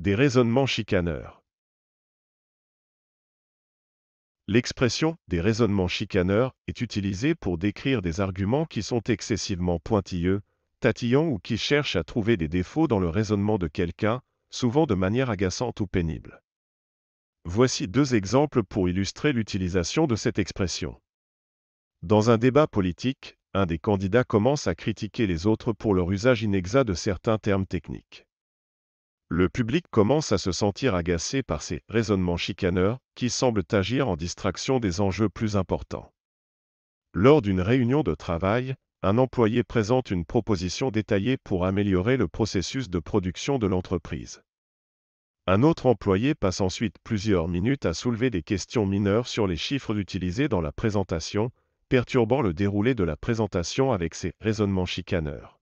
Des raisonnements chicaneurs. L'expression des raisonnements chicaneurs est utilisée pour décrire des arguments qui sont excessivement pointilleux, tatillants ou qui cherchent à trouver des défauts dans le raisonnement de quelqu'un, souvent de manière agaçante ou pénible. Voici deux exemples pour illustrer l'utilisation de cette expression. Dans un débat politique, un des candidats commence à critiquer les autres pour leur usage inexact de certains termes techniques. Le public commence à se sentir agacé par ces raisonnements chicaneurs qui semblent agir en distraction des enjeux plus importants. Lors d'une réunion de travail, un employé présente une proposition détaillée pour améliorer le processus de production de l'entreprise. Un autre employé passe ensuite plusieurs minutes à soulever des questions mineures sur les chiffres utilisés dans la présentation, perturbant le déroulé de la présentation avec ses raisonnements chicaneurs.